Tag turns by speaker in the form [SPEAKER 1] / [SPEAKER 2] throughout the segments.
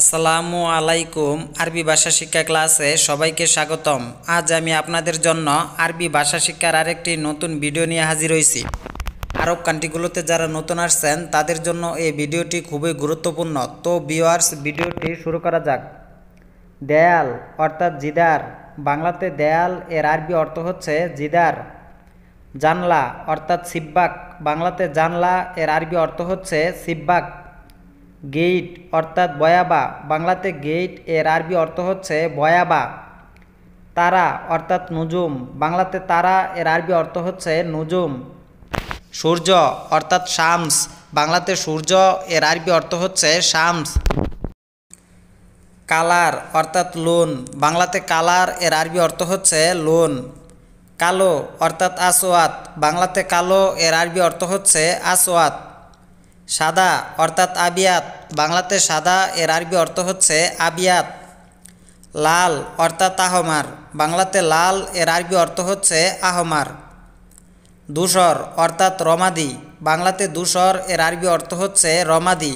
[SPEAKER 1] আসসালামু আলাইকুম আরবি ভাষা শিক্ষা ক্লাসে সবাইকে স্বাগতম আজ আমি আপনাদের জন্য আরবি ভাষা শিক্ষার আরেকটি নতুন ভিডিও নিয়ে হাজির হয়েছি আরব কান্ট্রিগুলোতে যারা নতুন আসছেন তাদের জন্য এই ভিডিওটি খুবই গুরুত্বপূর্ণ তো ভিওয়ার্স ভিডিওটি শুরু করা যাক দেয়াল অর্থাৎ জিদার বাংলাতে দেয়াল এর আরবি অর্থ হচ্ছে জিদার জানলা অর্থাৎ সিব্বাক বাংলাতে জানলা এর আরবি অর্থ হচ্ছে সিব্বাক গেইট অর্থাৎ বয়াবা বাংলাতে গেইট এর আরবি অর্থ হচ্ছে বয়াবা তারা অর্থাৎ নুজুম বাংলাতে তারা এর আরবি অর্থ হচ্ছে নুজুম সূর্য অর্থাৎ শামস বাংলাতে সূর্য এর আরবি অর্থ হচ্ছে শামস কালার অর্থাৎ লোন বাংলাতে কালার এর আরবি অর্থ হচ্ছে লোন কালো অর্থাৎ আসোয়াত বাংলাতে কালো এর আরবি অর্থ হচ্ছে আসোয়াত সাদা অর্থাৎ আবিয়াত বাংলাতে সাদা এর আরবি অর্থ হচ্ছে আবিয়াত লাল অর্থাৎ আহমার বাংলাতে লাল এর আরবি অর্থ হচ্ছে আহমার ধূসর অর্থাৎ রমাদি বাংলাতে ধূসর এর আরবি অর্থ হচ্ছে রমাদি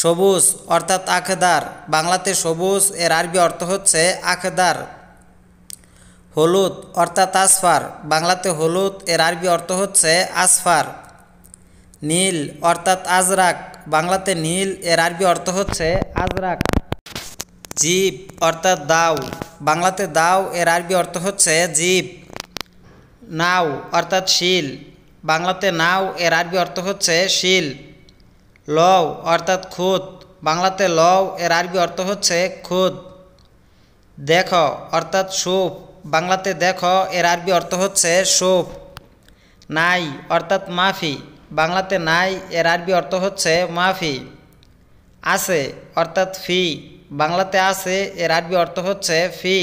[SPEAKER 1] সবুজ অর্থাৎ আখদার বাংলাতে সবুজ এর আরবি অর্থ হচ্ছে আখদার হলুদ অর্থাৎ আসফার বাংলাতে হলুদ এর আরবি অর্থ হচ্ছে আসফার নীল অর্থাৎ আজরাক বাংলাতে নীল এর আরবি অর্থ হচ্ছে আজরাক জীব অর্থাৎ দাও বাংলাতে দাও এর আরবি অর্থ হচ্ছে জীব নাও অর্থাৎ শিল বাংলাতে নাও এর আরবি অর্থ হচ্ছে শিল লও অর্থাৎ খুদ বাংলাতে লও এর আরবি অর্থ হচ্ছে খুদ দেখ অর্থাৎ সুপ বাংলাতে দেখ এর আরবি অর্থ হচ্ছে সুপ নাই অর্থাৎ মাফি বাংলাতে নাই এর আরবি অর্থ হচ্ছে মাফি আছে অর্থাৎ ফি বাংলাতে আছে এর আরবি অর্থ হচ্ছে ফি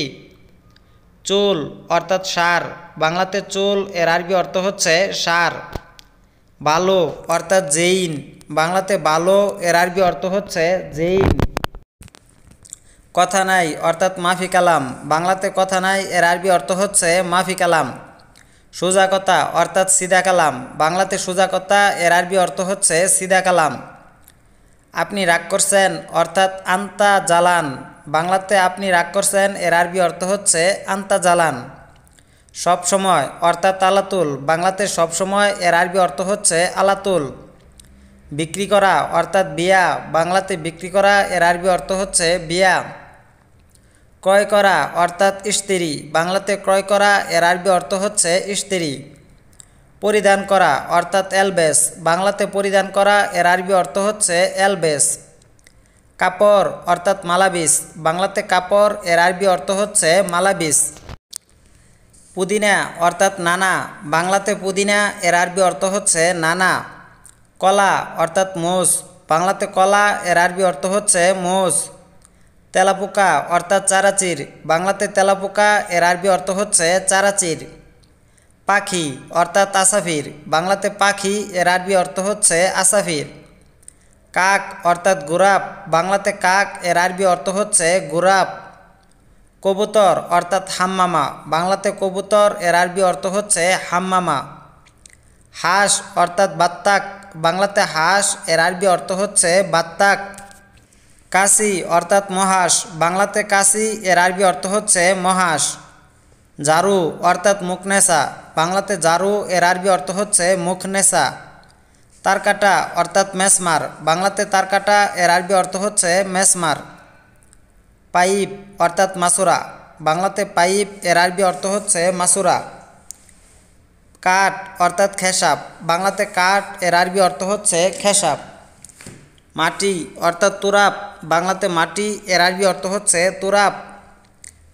[SPEAKER 1] চুল অর্থাৎ সার বাংলাতে চুল এর আরবি অর্থ হচ্ছে সার বালো অর্থাৎ জেইন বাংলাতে বালো এর আরবি অর্থ হচ্ছে জেইন কথা নাই অর্থাৎ মাফি কালাম বাংলাতে কথা নাই এর আরবি অর্থ হচ্ছে মাফি কালাম সোজা কথা অর্থাৎ সিদা কালাম বাংলাতে সোজা কথা এর আরবি অর্থ হচ্ছে সিদা কালাম আপনি রাগ করছেন অর্থাৎ আন্তা জালান বাংলাতে আপনি রাগ করছেন এর আরবি অর্থ হচ্ছে আন্তা জালান সব সময় অর্থাৎ আলাতুল বাংলাতে সব সময় এর আরবি অর্থ হচ্ছে আলাতুল বিক্রি করা অর্থাৎ বিয়া বাংলাতে বিক্রি করা এর আরবি অর্থ হচ্ছে বিয়া ক্রয় করা অর্থাৎ স্ত্রী বাংলাতে ক্রয় করা এর আরবি অর্থ হচ্ছে স্ত্রী পরিধান করা অর্থাৎ এলবেস বাংলাতে পরিধান করা এর আরবি অর্থ হচ্ছে এলবেস কাপড় অর্থাৎ মালাবিস বাংলাতে কাপড় এর আরবি অর্থ হচ্ছে মালাবিস পুদিনা অর্থাৎ নানা বাংলাতে পুদিনা এর আরবি অর্থ হচ্ছে নানা কলা অর্থাৎ মোষ বাংলাতে কলা এর আরবি অর্থ হচ্ছে মোষ তেলাপোকা অর্থাৎ চারাচির বাংলাতে তেলাপোকা এর আরবি অর্থ হচ্ছে চারাচির পাখি অর্থাৎ আসাফির বাংলাতে পাখি এর আরবি অর্থ হচ্ছে আসাফির কাক অর্থাৎ গুরাপ বাংলাতে কাক এর আরবি অর্থ হচ্ছে গুরাপ কবুতর অর্থাৎ হাম্মামা বাংলাতে কবুতর এর আরবি অর্থ হচ্ছে হাম্মামা হাঁস অর্থাৎ বাত্তাক বাংলাতে হাঁস এর আরবি অর্থ হচ্ছে বাত্তাক কাশি অর্থাৎ মহাস বাংলাতে কাশি এর আরবি অর্থ হচ্ছে মহাস জারু অর্থাৎ মুখনেশা বাংলাতে জারু এর আরবি অর্থ হচ্ছে মুখনেশা তারকাটা অর্থাৎ মেসমার বাংলাতে তারকাটা এর আরবি অর্থ হচ্ছে মেসমার পাইপ অর্থাৎ মাসুরা বাংলাতে পাইপ এর আরবি অর্থ হচ্ছে মাসুরা কাঠ অর্থাৎ খেসাব বাংলাতে কাঠ এর আরবি অর্থ হচ্ছে খেসাব মাটি অর্থাৎ তুরাপ বাংলাতে মাটি এর আরবি অর্থ হচ্ছে তুরাপ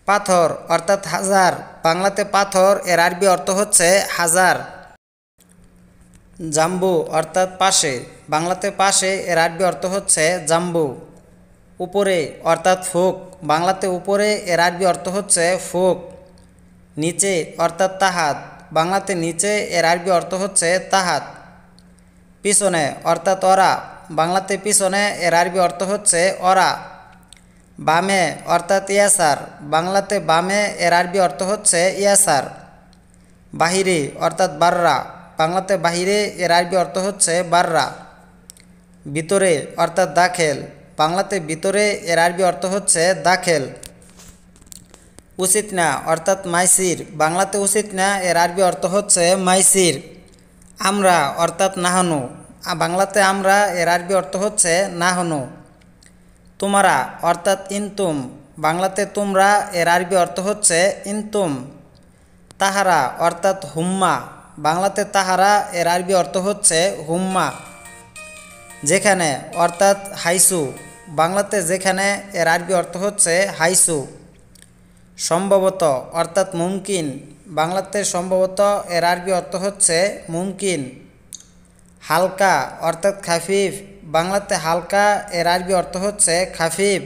[SPEAKER 1] পাথর অর্থাৎ হাজার বাংলাতে পাথর এর আরবি অর্থ হচ্ছে হাজার জাম্বু অর্থাৎ পাশে বাংলাতে পাশে এর আরবি অর্থ হচ্ছে জাম্বু উপরে অর্থাৎ ফুক বাংলাতে উপরে এর আরবি অর্থ হচ্ছে ফুক নিচে অর্থাৎ তাহাত বাংলাতে নিচে এর আরবি অর্থ হচ্ছে তাহাত পিছনে অর্থাৎ অরা বাংলাতে পিছনে এর আরবি অর্থ হচ্ছে অরা বামে অর্থাৎ ইয়াসার বাংলাতে বামে এর আরবি অর্থ হচ্ছে ইয়াসার বাহিরে অর্থাৎ বাররা বাংলাতে বাহিরে এর আরবি অর্থ হচ্ছে বাররা ভিতরে অর্থাৎ দাখেল বাংলাতে ভিতরে এর আরবি অর্থ হচ্ছে দাখেল উচিত না অর্থাৎ মাইসির বাংলাতে উচিত না এর আরবি অর্থ হচ্ছে মাইসির আমরা অর্থাৎ নাহানু বাংলাতে আমরা এর আরবি অর্থ হচ্ছে নাহনু তোমরা অর্থাৎ ইনতুম বাংলাতে তোমরা এর আরবি অর্থ হচ্ছে ইনতুম তাহারা অর্থাৎ হুম্মা বাংলাতে তাহারা এর আরবি অর্থ হচ্ছে হুম্মা যেখানে অর্থাৎ হাইসু বাংলাতে যেখানে এর আরবি অর্থ হচ্ছে হাইসু সম্ভবত অর্থাৎ মুমকিন বাংলাতে সম্ভবত এর আরবি অর্থ হচ্ছে মুমকিন হালকা অর্থাৎ খাফিফ বাংলাতে হালকা এর আরবি অর্থ হচ্ছে খাফিফ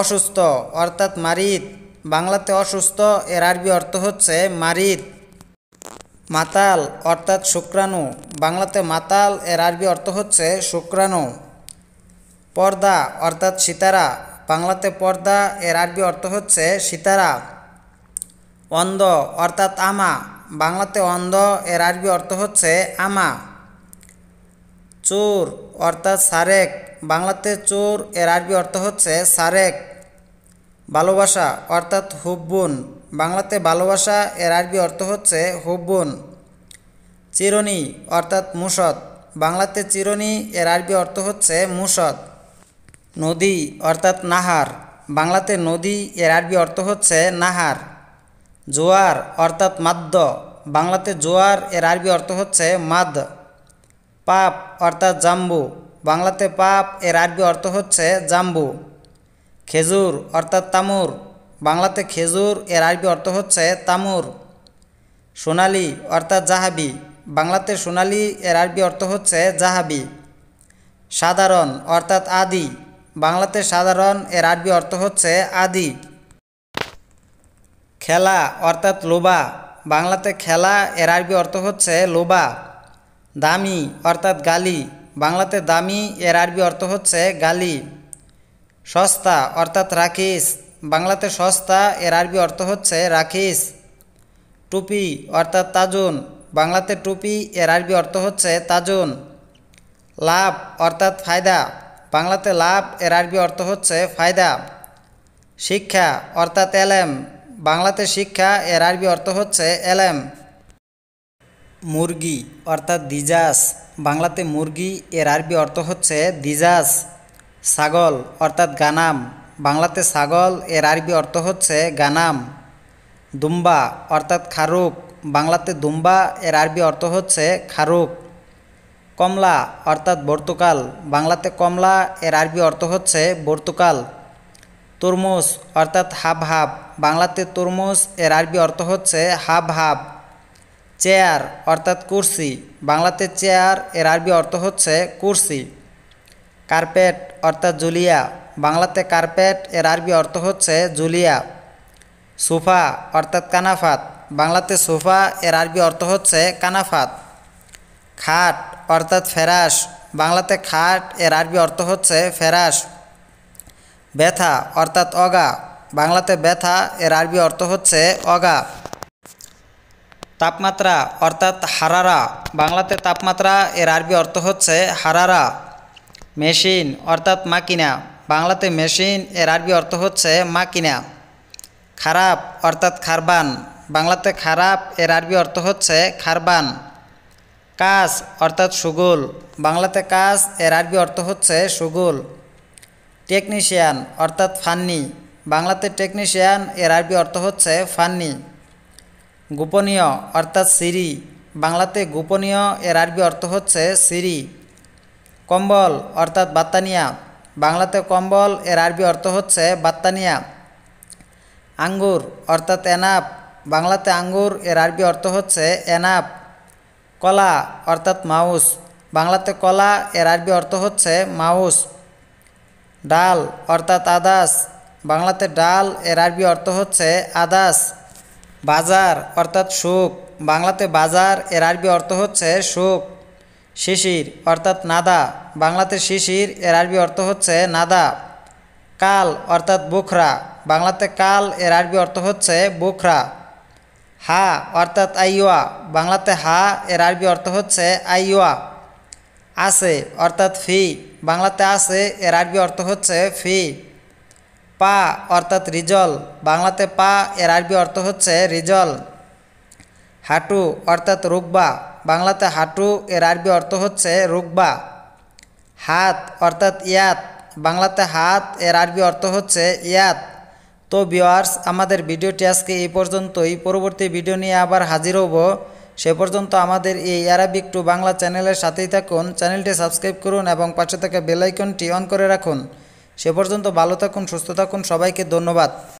[SPEAKER 1] অসুস্থ অর্থাৎ মারিদ বাংলাতে অসুস্থ এর আরবি অর্থ হচ্ছে মারিদ মাতাল অর্থাৎ শুক্রাণু বাংলাতে মাতাল এর আরবি অর্থ হচ্ছে শুক্রাণু পর্দা অর্থাৎ সিতারা বাংলাতে পর্দা এর আরবি অর্থ হচ্ছে সিতারা অন্ধ অর্থাৎ আমা বাংলাতে অন্ধ এর আরবি অর্থ হচ্ছে আমা চোর অর্থাৎ সারেক বাংলাতে চোর এর আরবি অর্থ হচ্ছে সারেক ভালোবাসা অর্থাৎ হুব্বুন বাংলাতে ভালোবাসা এর আরবি অর্থ হচ্ছে হুব্বুন চিরনি অর্থাৎ মুসদ বাংলাতে চিরনি এর আরবি অর্থ হচ্ছে মুসদ নদী অর্থাৎ নাহার বাংলাতে নদী এর আরবি অর্থ হচ্ছে নাহার জোয়ার অর্থাৎ মাদ্য বাংলাতে জোয়ার এর আরবি অর্থ হচ্ছে মাদ পাপ অর্থাৎ জাম্বু বাংলাতে পাপ এর আরবি অর্থ হচ্ছে জাম্বু খেজুর অর্থাৎ তামুর বাংলাতে খেজুর এর আরবি অর্থ হচ্ছে তামুর সোনালি অর্থাৎ জাহাবি বাংলাতে সোনালি এর আরবি অর্থ হচ্ছে জাহাবি সাধারণ অর্থাৎ আদি বাংলাতে সাধারণ এর আরবি অর্থ হচ্ছে আদি খেলা অর্থাৎ লোবা বাংলাতে খেলা এর আরবি অর্থ হচ্ছে লোবা দামি অর্থাৎ গালি বাংলাতে দামি এর আরবি অর্থ হচ্ছে গালি সস্তা অর্থাৎ রাখিস বাংলাতে সস্তা এর আরবি অর্থ হচ্ছে রাখিস টুপি অর্থাৎ তাজুন বাংলাতে টুপি এর আরবি অর্থ হচ্ছে তাজুন লাভ অর্থাৎ ফায়দা বাংলাতে লাভ এর আরবি অর্থ হচ্ছে ফায়দা শিক্ষা অর্থাৎ এলএম বাংলাতে শিক্ষা এর আরবি অর্থ হচ্ছে এলএম মুরগি অর্থাৎ দিজাস বাংলাতে মুরগি এর আরবি অর্থ হচ্ছে দিজাস ছাগল অর্থাৎ গানাম বাংলাতে ছাগল এর আরবি অর্থ হচ্ছে গানাম দুম্বা অর্থাৎ খারুক বাংলাতে দুম্বা এর আরবি অর্থ হচ্ছে খারুক কমলা অর্থাৎ বর্তুকাল বাংলাতে কমলা এর আরবি অর্থ হচ্ছে বর্তুকাল তরমুজ অর্থাৎ হাব হাব বাংলাতে তরমুজ এর আরবি অর্থ হচ্ছে হাব হাব চেয়ার অর্থাৎ কুর্সি বাংলাতে চেয়ার এর আরবি অর্থ হচ্ছে কুর্সি কার্পেট অর্থাৎ জুলিয়া বাংলাতে কার্পেট এর আরবি অর্থ হচ্ছে জুলিয়া সোফা অর্থাৎ কানাফাত বাংলাতে সোফা এর আরবি অর্থ হচ্ছে কানাফাত খাট অর্থাৎ ফেরাস বাংলাতে খাট এর আরবি অর্থ হচ্ছে ফেরাস ব্যথা অর্থাৎ অগা বাংলাতে ব্যথা এর আরবি অর্থ হচ্ছে অগা তাপমাত্রা অর্থাৎ হারারা বাংলাতে তাপমাত্রা এর আরবি অর্থ হচ্ছে হারারা মেশিন অর্থাৎ মাকিনা বাংলাতে মেশিন এর আরবি অর্থ হচ্ছে মাকিনা খারাপ অর্থাৎ খারবান বাংলাতে খারাপ এর আরবি অর্থ হচ্ছে খারবান কাজ অর্থাৎ সুগুল বাংলাতে কাজ এর আরবি অর্থ হচ্ছে সুগুল টেকনিশিয়ান অর্থাৎ ফান্নি বাংলাতে টেকনিশিয়ান এর আরবি অর্থ হচ্ছে ফান্নি গোপনীয় অর্থাৎ সিরি বাংলাতে গোপনীয় এর আরবি অর্থ হচ্ছে সিরি কম্বল অর্থাৎ বাত্তানিয়া বাংলাতে কম্বল এর আরবি অর্থ হচ্ছে বাত্তানিয়া আঙ্গুর অর্থাৎ এনাপ বাংলাতে আঙ্গুর এর আরবি অর্থ হচ্ছে এনাপ কলা অর্থাৎ মাউস বাংলাতে কলা এর আরবি অর্থ হচ্ছে মাউস ডাল অর্থাৎ আদাস বাংলাতে ডাল এর আরবি অর্থ হচ্ছে আদাস বাজার অর্থাৎ সুখ বাংলাতে বাজার এর আরবি অর্থ হচ্ছে সুখ শিশির অর্থাৎ নাদা বাংলাতে শিশির এর আরবি অর্থ হচ্ছে নাদা কাল অর্থাৎ বুখরা বাংলাতে কাল এর আরবি অর্থ হচ্ছে বুখরা হা অর্থাৎ আইওয়া বাংলাতে হা এর আরবি অর্থ হচ্ছে আইওয়া আছে অর্থাৎ ফি বাংলাতে আছে এর আরবি অর্থ হচ্ছে ফি পা অর্থাৎ রিজল বাংলাতে পা এর আরবি অর্থ হচ্ছে রিজল হাঁটু অর্থাৎ রুকবা বাংলাতে হাঁটু এর আরবি অর্থ হচ্ছে রুকবা হাত অর্থাৎ ইয়াত বাংলাতে হাত এর আরবি অর্থ হচ্ছে ইয়াত তো ভিওয়ার্স আমাদের ভিডিওটি আজকে এই পর্যন্তই পরবর্তী ভিডিও নিয়ে আবার হাজির হব সে পর্যন্ত আমাদের এই অ্যারাবিক টু বাংলা চ্যানেলের সাথেই থাকুন চ্যানেলটি সাবস্ক্রাইব করুন এবং পাশে থাকা বেলাইকনটি অন করে রাখুন সে পর্যন্ত ভালো থাকুন সুস্থ থাকুন সবাইকে ধন্যবাদ